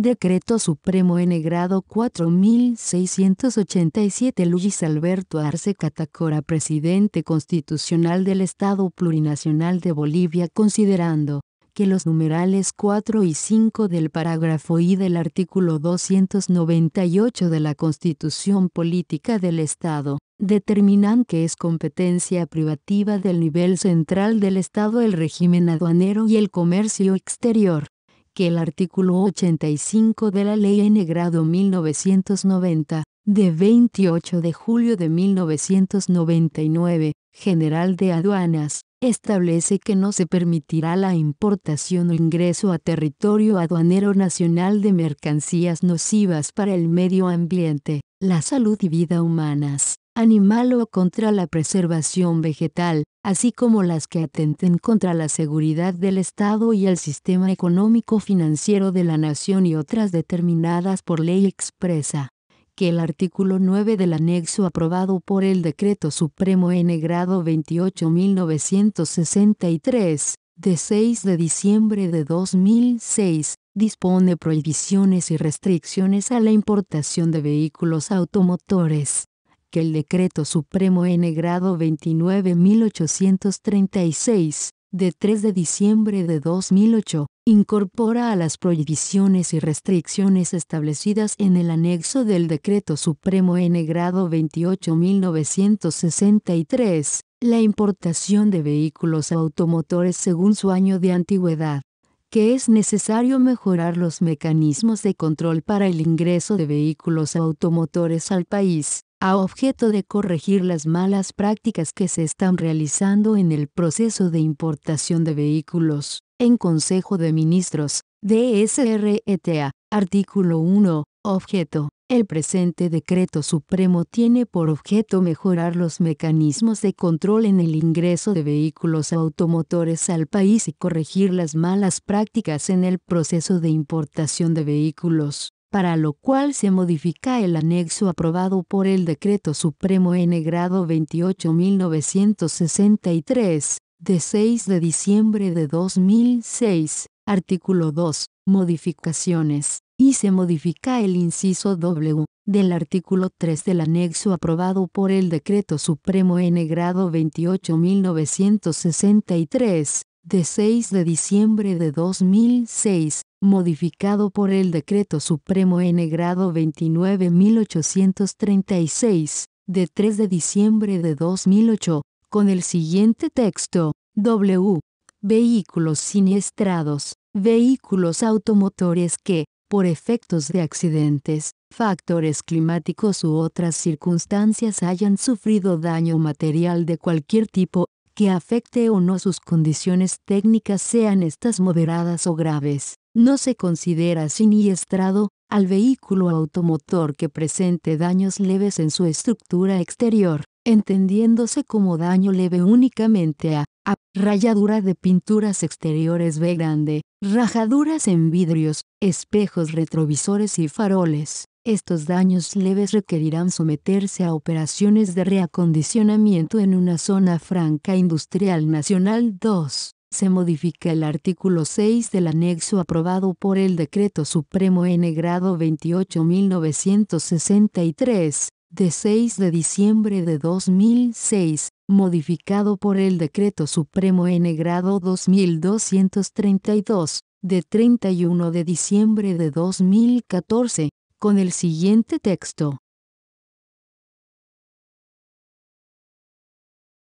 Decreto Supremo N grado 4687 Luis Alberto Arce Catacora Presidente Constitucional del Estado Plurinacional de Bolivia considerando que los numerales 4 y 5 del parágrafo I del artículo 298 de la Constitución Política del Estado determinan que es competencia privativa del nivel central del Estado el régimen aduanero y el comercio exterior que el artículo 85 de la Ley N. 1990, de 28 de julio de 1999, General de Aduanas, establece que no se permitirá la importación o ingreso a territorio aduanero nacional de mercancías nocivas para el medio ambiente, la salud y vida humanas animal o contra la preservación vegetal, así como las que atenten contra la seguridad del Estado y el sistema económico-financiero de la nación y otras determinadas por ley expresa que el artículo 9 del anexo aprobado por el Decreto Supremo N grado 28963 de 6 de diciembre de 2006, dispone prohibiciones y restricciones a la importación de vehículos automotores que el decreto supremo N grado 29836 de 3 de diciembre de 2008, incorpora a las prohibiciones y restricciones establecidas en el anexo del Decreto Supremo N grado 28963, la importación de vehículos automotores según su año de antigüedad que es necesario mejorar los mecanismos de control para el ingreso de vehículos automotores al país, a objeto de corregir las malas prácticas que se están realizando en el proceso de importación de vehículos, en Consejo de Ministros, DSRETA, artículo 1, objeto. El presente decreto supremo tiene por objeto mejorar los mecanismos de control en el ingreso de vehículos automotores al país y corregir las malas prácticas en el proceso de importación de vehículos para lo cual se modifica el anexo aprobado por el Decreto Supremo N grado 28963, de 6 de diciembre de 2006, artículo 2, modificaciones, y se modifica el inciso W del artículo 3 del anexo aprobado por el Decreto Supremo N grado 28963, de 6 de diciembre de 2006, modificado por el Decreto Supremo N grado 29836, de 3 de diciembre de 2008, con el siguiente texto, W. Vehículos siniestrados, vehículos automotores que, por efectos de accidentes, factores climáticos u otras circunstancias hayan sufrido daño material de cualquier tipo, que afecte o no sus condiciones técnicas sean estas moderadas o graves. No se considera siniestrado al vehículo automotor que presente daños leves en su estructura exterior, entendiéndose como daño leve únicamente a, a rayadura de pinturas exteriores B grande, rajaduras en vidrios, espejos retrovisores y faroles. Estos daños leves requerirán someterse a operaciones de reacondicionamiento en una zona franca industrial nacional 2. Se modifica el artículo 6 del anexo aprobado por el Decreto Supremo N grado 28963 de 6 de diciembre de 2006, modificado por el Decreto Supremo N grado 2232 de 31 de diciembre de 2014, con el siguiente texto.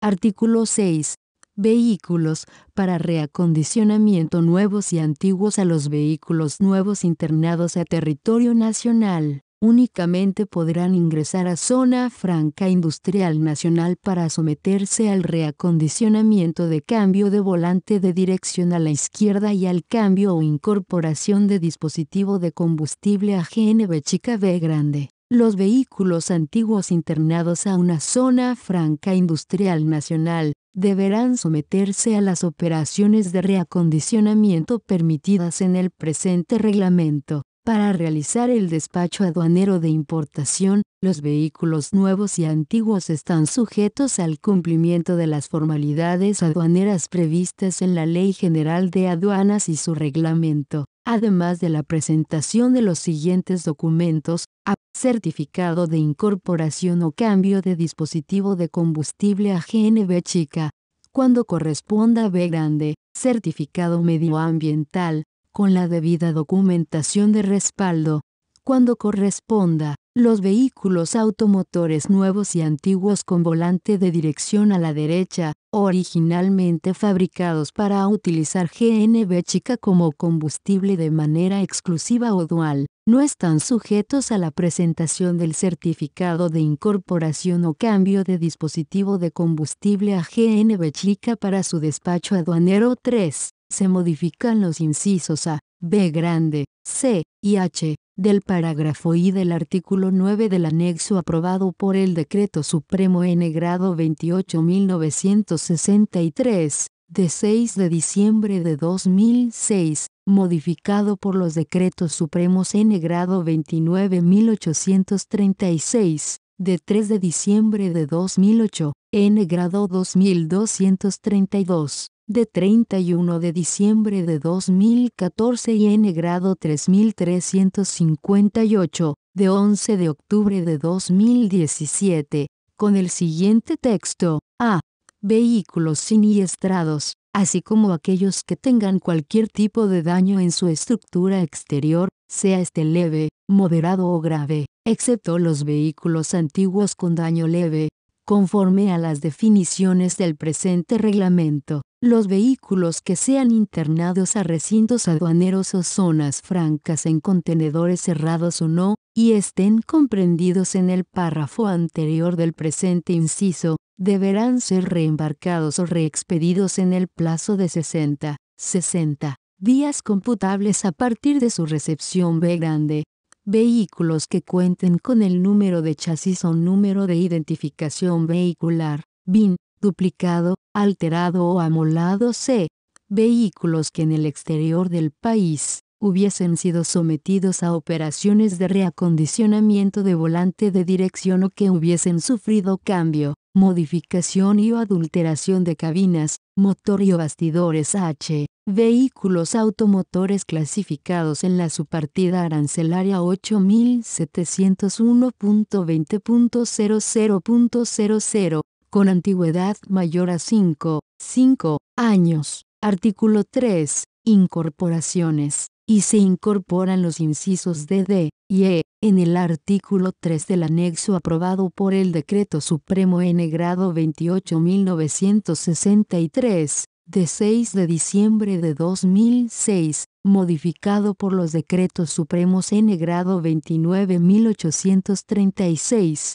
Artículo 6. Vehículos para reacondicionamiento nuevos y antiguos a los vehículos nuevos internados a territorio nacional únicamente podrán ingresar a Zona Franca Industrial Nacional para someterse al reacondicionamiento de cambio de volante de dirección a la izquierda y al cambio o incorporación de dispositivo de combustible a GNV Chica B Grande. Los vehículos antiguos internados a una Zona Franca Industrial Nacional deberán someterse a las operaciones de reacondicionamiento permitidas en el presente reglamento para realizar el despacho aduanero de importación, los vehículos nuevos y antiguos están sujetos al cumplimiento de las formalidades aduaneras previstas en la Ley General de Aduanas y su reglamento, además de la presentación de los siguientes documentos, a certificado de incorporación o cambio de dispositivo de combustible a GNB chica, cuando corresponda B grande, certificado medioambiental, con la debida documentación de respaldo, cuando corresponda, los vehículos automotores nuevos y antiguos con volante de dirección a la derecha, originalmente fabricados para utilizar GNB chica como combustible de manera exclusiva o dual, no están sujetos a la presentación del certificado de incorporación o cambio de dispositivo de combustible a GNB chica para su despacho aduanero 3 se modifican los incisos A, B grande, C y H del parágrafo I del artículo 9 del anexo aprobado por el Decreto Supremo N grado 28.963, de 6 de diciembre de 2006, modificado por los decretos supremos N grado 29.836, de 3 de diciembre de 2008, N grado 2232, de 31 de diciembre de 2014 y N grado 3358, de 11 de octubre de 2017, con el siguiente texto, A. Vehículos siniestrados, así como aquellos que tengan cualquier tipo de daño en su estructura exterior, sea este leve, moderado o grave, excepto los vehículos antiguos con daño leve, conforme a las definiciones del presente reglamento los vehículos que sean internados a recintos aduaneros o zonas francas en contenedores cerrados o no, y estén comprendidos en el párrafo anterior del presente inciso, deberán ser reembarcados o reexpedidos en el plazo de 60, 60 días computables a partir de su recepción B grande. Vehículos que cuenten con el número de chasis o número de identificación vehicular, BIN, duplicado, alterado o amolado c. Vehículos que en el exterior del país hubiesen sido sometidos a operaciones de reacondicionamiento de volante de dirección o que hubiesen sufrido cambio, modificación y o adulteración de cabinas, motor y o bastidores H. Vehículos automotores clasificados en la subpartida arancelaria 8701.20.00.00 con antigüedad mayor a 5, 5 años. Artículo 3. Incorporaciones. Y se incorporan los incisos D, D y E en el artículo 3 del anexo aprobado por el Decreto Supremo N grado 28.963 de 6 de diciembre de 2006, modificado por los decretos supremos N grado 29.836,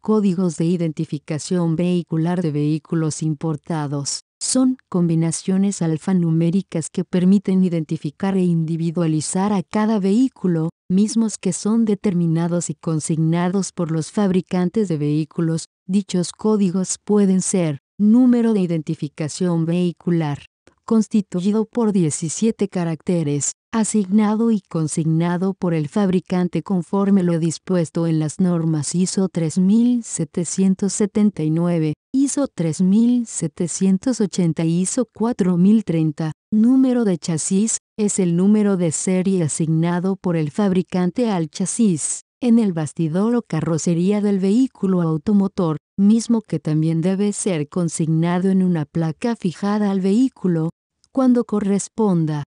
códigos de identificación vehicular de vehículos importados. Son combinaciones alfanuméricas que permiten identificar e individualizar a cada vehículo, mismos que son determinados y consignados por los fabricantes de vehículos. Dichos códigos pueden ser número de identificación vehicular, constituido por 17 caracteres, asignado y consignado por el fabricante conforme lo dispuesto en las normas ISO 3779, ISO 3780 y ISO 4030. Número de chasis, es el número de serie asignado por el fabricante al chasis, en el bastidor o carrocería del vehículo automotor, mismo que también debe ser consignado en una placa fijada al vehículo, cuando corresponda.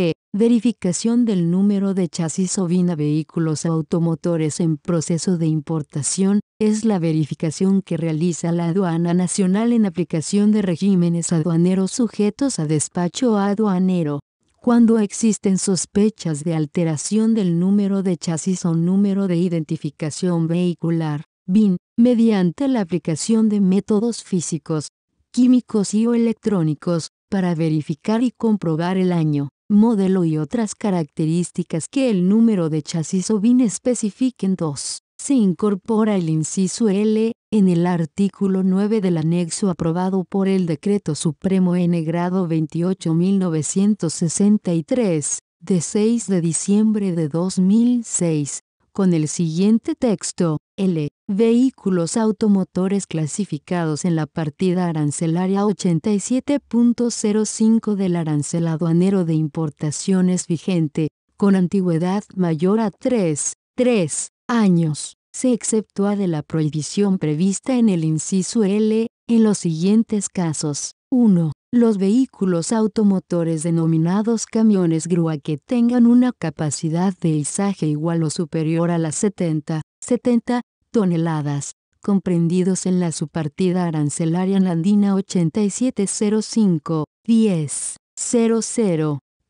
E. Verificación del número de chasis o VIN a vehículos automotores en proceso de importación, es la verificación que realiza la aduana nacional en aplicación de regímenes aduaneros sujetos a despacho aduanero. Cuando existen sospechas de alteración del número de chasis o número de identificación vehicular, VIN, mediante la aplicación de métodos físicos, químicos y o electrónicos, para verificar y comprobar el año, modelo y otras características que el número de chasis o BIN especifiquen 2. Se incorpora el inciso L, en el artículo 9 del anexo aprobado por el Decreto Supremo N grado 28963, de 6 de diciembre de 2006, con el siguiente texto, L. Vehículos automotores clasificados en la partida arancelaria 87.05 del arancel aduanero de importaciones vigente, con antigüedad mayor a 3, 3 años, se exceptúa de la prohibición prevista en el inciso L, en los siguientes casos. 1. Los vehículos automotores denominados camiones grúa que tengan una capacidad de izaje igual o superior a las 70, 70 toneladas, comprendidos en la subpartida arancelaria andina 8705, 10,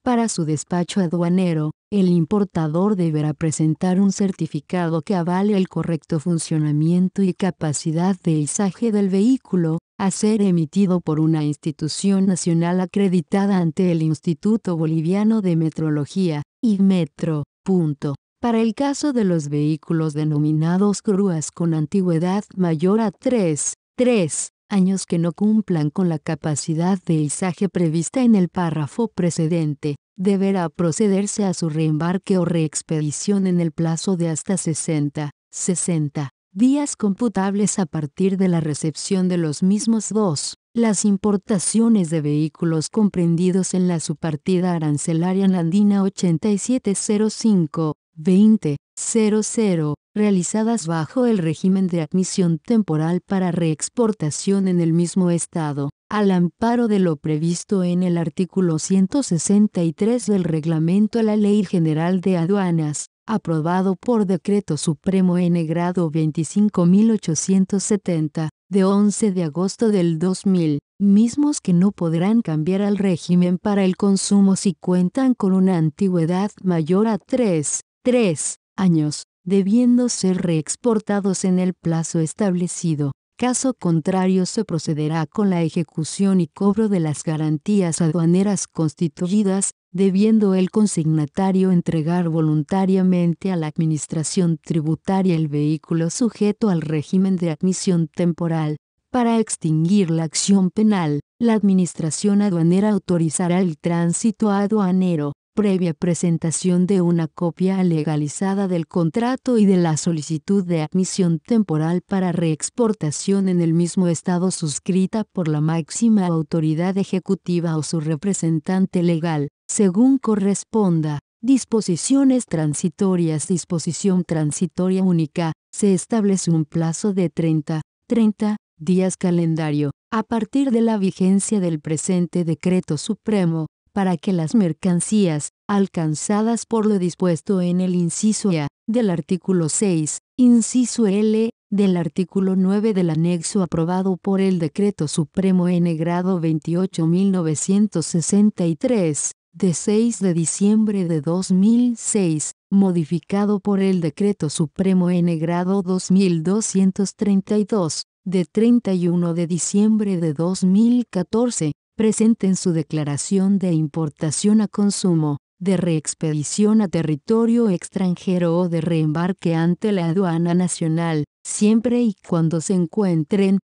Para su despacho aduanero, el importador deberá presentar un certificado que avale el correcto funcionamiento y capacidad de izaje del vehículo, a ser emitido por una institución nacional acreditada ante el Instituto Boliviano de Metrología, metro, Punto. Para el caso de los vehículos denominados grúas con antigüedad mayor a 3, 3 años que no cumplan con la capacidad de izaje prevista en el párrafo precedente, deberá procederse a su reembarque o reexpedición en el plazo de hasta 60, 60 días computables a partir de la recepción de los mismos. dos, Las importaciones de vehículos comprendidos en la subpartida arancelaria andina 8705 2000 realizadas bajo el régimen de admisión temporal para reexportación en el mismo Estado, al amparo de lo previsto en el artículo 163 del Reglamento a la Ley General de Aduanas, aprobado por decreto supremo N grado 25870, de 11 de agosto del 2000, mismos que no podrán cambiar al régimen para el consumo si cuentan con una antigüedad mayor a 3, 3 años, debiendo ser reexportados en el plazo establecido. Caso contrario se procederá con la ejecución y cobro de las garantías aduaneras constituidas debiendo el consignatario entregar voluntariamente a la Administración tributaria el vehículo sujeto al régimen de admisión temporal. Para extinguir la acción penal, la Administración aduanera autorizará el tránsito aduanero, previa presentación de una copia legalizada del contrato y de la solicitud de admisión temporal para reexportación en el mismo estado suscrita por la máxima autoridad ejecutiva o su representante legal, según corresponda. Disposiciones transitorias Disposición transitoria única. Se establece un plazo de 30, 30 días calendario, a partir de la vigencia del presente decreto supremo, para que las mercancías, alcanzadas por lo dispuesto en el inciso A del artículo 6, inciso L del artículo 9 del anexo aprobado por el Decreto Supremo N grado 28963, de 6 de diciembre de 2006, modificado por el Decreto Supremo N grado 2232, de 31 de diciembre de 2014, presente en su declaración de importación a consumo, de reexpedición a territorio extranjero o de reembarque ante la aduana nacional, siempre y cuando se encuentren,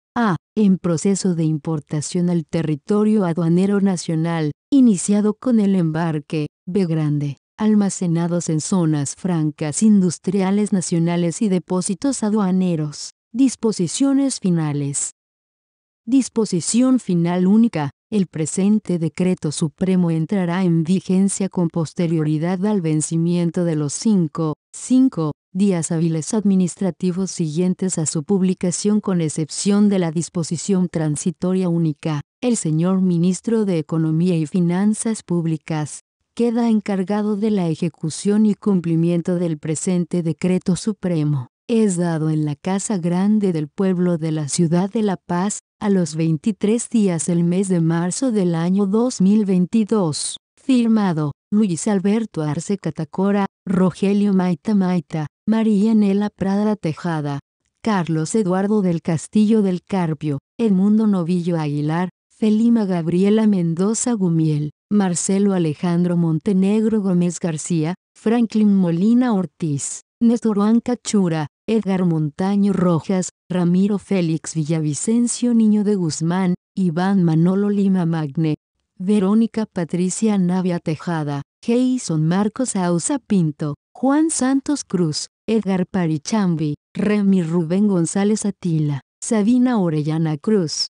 en proceso de importación al territorio aduanero nacional, iniciado con el embarque, B grande, almacenados en zonas francas industriales nacionales y depósitos aduaneros. Disposiciones finales. Disposición final única el presente decreto supremo entrará en vigencia con posterioridad al vencimiento de los cinco, cinco, días hábiles administrativos siguientes a su publicación con excepción de la disposición transitoria única. El señor ministro de Economía y Finanzas Públicas queda encargado de la ejecución y cumplimiento del presente decreto supremo es dado en la casa grande del pueblo de la ciudad de La Paz, a los 23 días del mes de marzo del año 2022. Firmado, Luis Alberto Arce Catacora, Rogelio Maita Maita, María Nela Prada Tejada, Carlos Eduardo del Castillo del Carpio, Edmundo Novillo Aguilar, Felima Gabriela Mendoza Gumiel, Marcelo Alejandro Montenegro Gómez García, Franklin Molina Ortiz, Néstor Juan Cachura, Edgar Montaño Rojas, Ramiro Félix Villavicencio Niño de Guzmán, Iván Manolo Lima Magne, Verónica Patricia Navia Tejada, Jason Marcos Ausa Pinto, Juan Santos Cruz, Edgar Parichambi, Remy Rubén González Atila, Sabina Orellana Cruz.